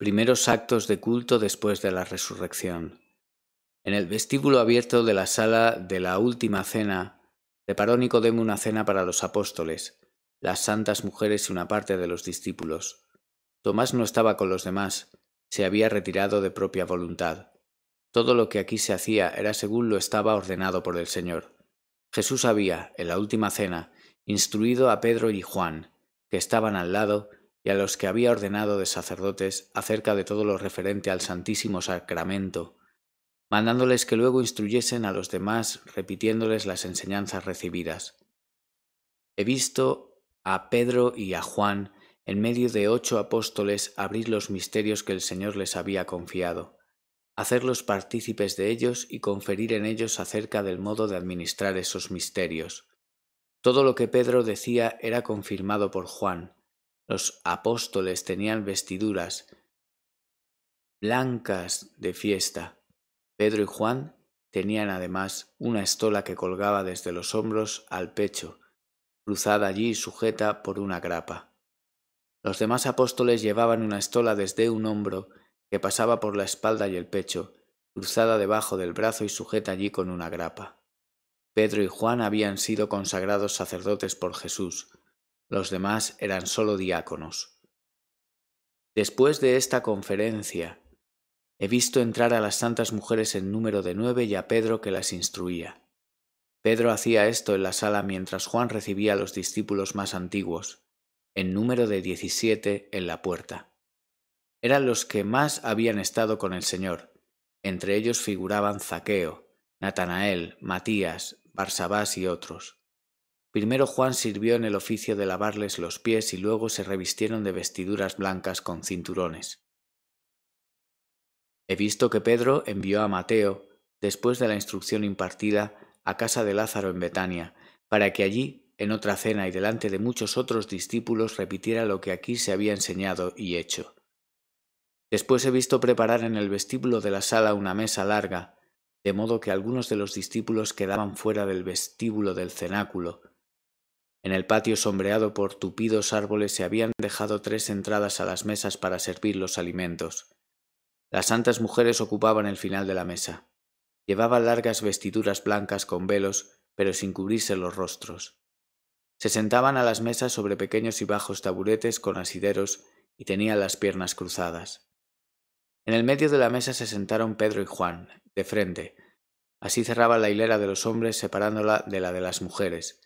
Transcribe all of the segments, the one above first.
Primeros actos de culto después de la resurrección. En el vestíbulo abierto de la sala de la última cena, preparó Nicodemo una cena para los apóstoles, las santas mujeres y una parte de los discípulos. Tomás no estaba con los demás, se había retirado de propia voluntad. Todo lo que aquí se hacía era según lo estaba ordenado por el Señor. Jesús había, en la última cena, instruido a Pedro y Juan, que estaban al lado, y a los que había ordenado de sacerdotes acerca de todo lo referente al Santísimo Sacramento, mandándoles que luego instruyesen a los demás repitiéndoles las enseñanzas recibidas. He visto a Pedro y a Juan en medio de ocho apóstoles abrir los misterios que el Señor les había confiado, hacerlos partícipes de ellos y conferir en ellos acerca del modo de administrar esos misterios. Todo lo que Pedro decía era confirmado por Juan, los apóstoles tenían vestiduras blancas de fiesta. Pedro y Juan tenían además una estola que colgaba desde los hombros al pecho, cruzada allí sujeta por una grapa. Los demás apóstoles llevaban una estola desde un hombro que pasaba por la espalda y el pecho, cruzada debajo del brazo y sujeta allí con una grapa. Pedro y Juan habían sido consagrados sacerdotes por Jesús, los demás eran solo diáconos. Después de esta conferencia, he visto entrar a las santas mujeres en número de nueve y a Pedro que las instruía. Pedro hacía esto en la sala mientras Juan recibía a los discípulos más antiguos, en número de diecisiete en la puerta. Eran los que más habían estado con el Señor. Entre ellos figuraban Zaqueo, Natanael, Matías, Barsabás y otros. Primero Juan sirvió en el oficio de lavarles los pies y luego se revistieron de vestiduras blancas con cinturones. He visto que Pedro envió a Mateo, después de la instrucción impartida, a casa de Lázaro en Betania, para que allí, en otra cena y delante de muchos otros discípulos, repitiera lo que aquí se había enseñado y hecho. Después he visto preparar en el vestíbulo de la sala una mesa larga, de modo que algunos de los discípulos quedaban fuera del vestíbulo del cenáculo, en el patio sombreado por tupidos árboles se habían dejado tres entradas a las mesas para servir los alimentos. Las santas mujeres ocupaban el final de la mesa. Llevaban largas vestiduras blancas con velos, pero sin cubrirse los rostros. Se sentaban a las mesas sobre pequeños y bajos taburetes con asideros y tenían las piernas cruzadas. En el medio de la mesa se sentaron Pedro y Juan, de frente. Así cerraba la hilera de los hombres separándola de la de las mujeres.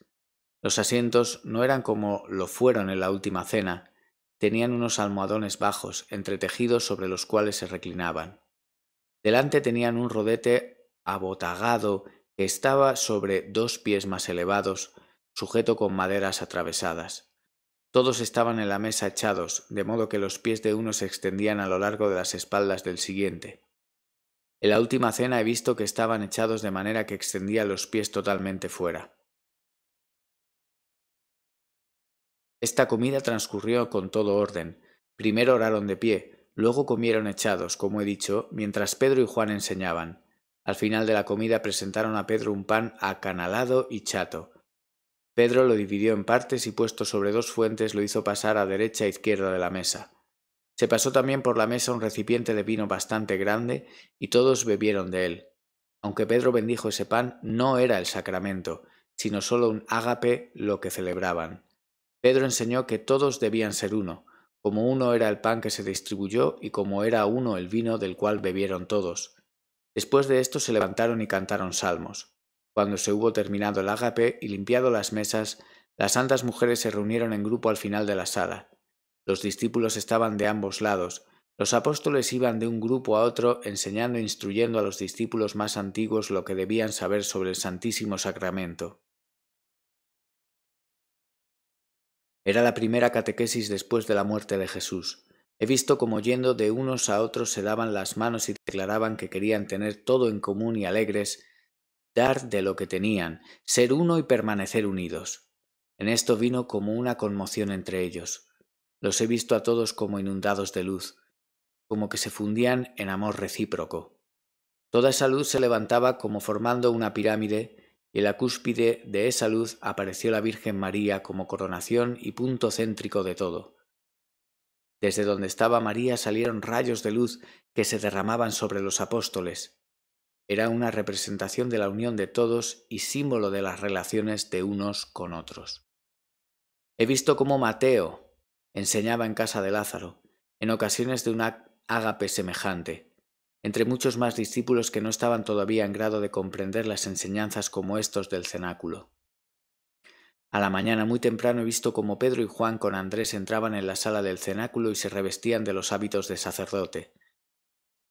Los asientos no eran como lo fueron en la última cena, tenían unos almohadones bajos, entretejidos sobre los cuales se reclinaban. Delante tenían un rodete abotagado que estaba sobre dos pies más elevados, sujeto con maderas atravesadas. Todos estaban en la mesa echados, de modo que los pies de uno se extendían a lo largo de las espaldas del siguiente. En la última cena he visto que estaban echados de manera que extendía los pies totalmente fuera. Esta comida transcurrió con todo orden. Primero oraron de pie, luego comieron echados, como he dicho, mientras Pedro y Juan enseñaban. Al final de la comida presentaron a Pedro un pan acanalado y chato. Pedro lo dividió en partes y puesto sobre dos fuentes lo hizo pasar a derecha e izquierda de la mesa. Se pasó también por la mesa un recipiente de vino bastante grande y todos bebieron de él. Aunque Pedro bendijo ese pan, no era el sacramento, sino solo un ágape lo que celebraban. Pedro enseñó que todos debían ser uno, como uno era el pan que se distribuyó y como era uno el vino del cual bebieron todos. Después de esto se levantaron y cantaron salmos. Cuando se hubo terminado el ágape y limpiado las mesas, las santas mujeres se reunieron en grupo al final de la sala. Los discípulos estaban de ambos lados. Los apóstoles iban de un grupo a otro enseñando e instruyendo a los discípulos más antiguos lo que debían saber sobre el Santísimo Sacramento. Era la primera catequesis después de la muerte de Jesús. He visto como yendo de unos a otros se daban las manos y declaraban que querían tener todo en común y alegres, dar de lo que tenían, ser uno y permanecer unidos. En esto vino como una conmoción entre ellos. Los he visto a todos como inundados de luz, como que se fundían en amor recíproco. Toda esa luz se levantaba como formando una pirámide y en la cúspide de esa luz apareció la Virgen María como coronación y punto céntrico de todo. Desde donde estaba María salieron rayos de luz que se derramaban sobre los apóstoles. Era una representación de la unión de todos y símbolo de las relaciones de unos con otros. He visto cómo Mateo enseñaba en casa de Lázaro, en ocasiones de un ágape semejante, entre muchos más discípulos que no estaban todavía en grado de comprender las enseñanzas como estos del cenáculo. A la mañana muy temprano he visto como Pedro y Juan con Andrés entraban en la sala del cenáculo y se revestían de los hábitos de sacerdote.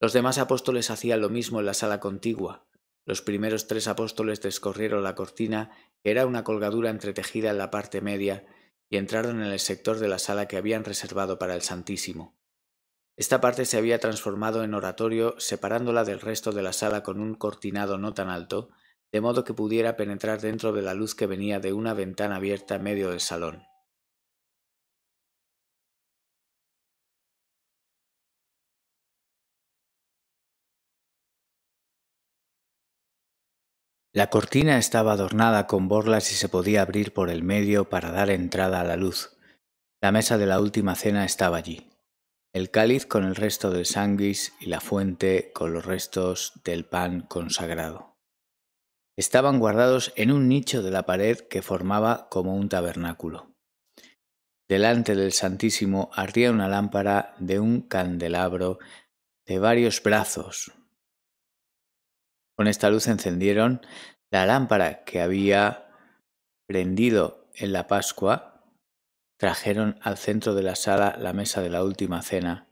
Los demás apóstoles hacían lo mismo en la sala contigua. Los primeros tres apóstoles descorrieron la cortina, que era una colgadura entretejida en la parte media, y entraron en el sector de la sala que habían reservado para el Santísimo. Esta parte se había transformado en oratorio separándola del resto de la sala con un cortinado no tan alto, de modo que pudiera penetrar dentro de la luz que venía de una ventana abierta en medio del salón. La cortina estaba adornada con borlas y se podía abrir por el medio para dar entrada a la luz. La mesa de la última cena estaba allí el cáliz con el resto del sanguis y la fuente con los restos del pan consagrado. Estaban guardados en un nicho de la pared que formaba como un tabernáculo. Delante del Santísimo ardía una lámpara de un candelabro de varios brazos. Con esta luz encendieron la lámpara que había prendido en la Pascua Trajeron al centro de la sala la mesa de la última cena,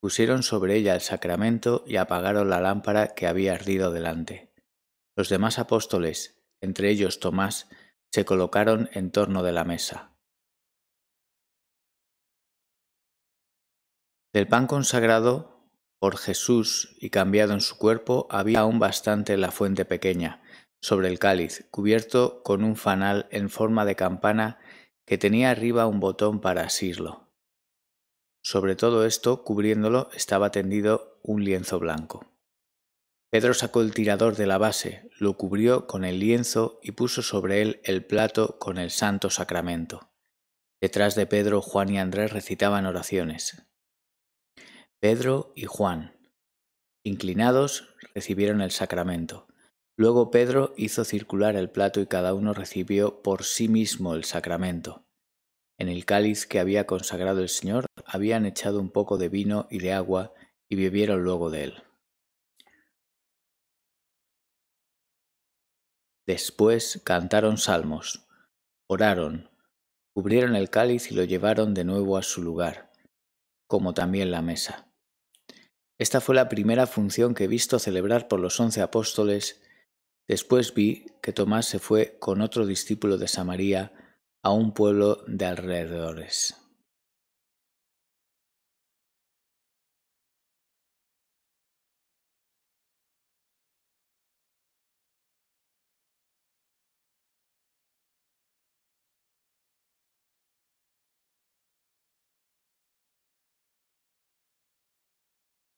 pusieron sobre ella el sacramento y apagaron la lámpara que había ardido delante. Los demás apóstoles, entre ellos Tomás, se colocaron en torno de la mesa. Del pan consagrado por Jesús y cambiado en su cuerpo había aún bastante la fuente pequeña, sobre el cáliz, cubierto con un fanal en forma de campana que tenía arriba un botón para asirlo. Sobre todo esto, cubriéndolo, estaba tendido un lienzo blanco. Pedro sacó el tirador de la base, lo cubrió con el lienzo y puso sobre él el plato con el Santo Sacramento. Detrás de Pedro, Juan y Andrés recitaban oraciones. Pedro y Juan, inclinados, recibieron el sacramento. Luego Pedro hizo circular el plato y cada uno recibió por sí mismo el sacramento. En el cáliz que había consagrado el Señor habían echado un poco de vino y de agua y bebieron luego de él. Después cantaron salmos, oraron, cubrieron el cáliz y lo llevaron de nuevo a su lugar, como también la mesa. Esta fue la primera función que he visto celebrar por los once apóstoles Después vi que Tomás se fue con otro discípulo de Samaría a un pueblo de alrededores.